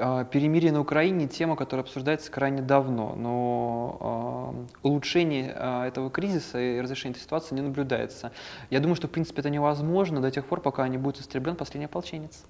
Э, перемирие на Украине – тема, которая обсуждается крайне давно, но э, улучшение э, этого кризиса и разрешение этой ситуации не наблюдается. Я думаю, что, в принципе, это невозможно до тех пор, пока не будет истреблен последний ополченец.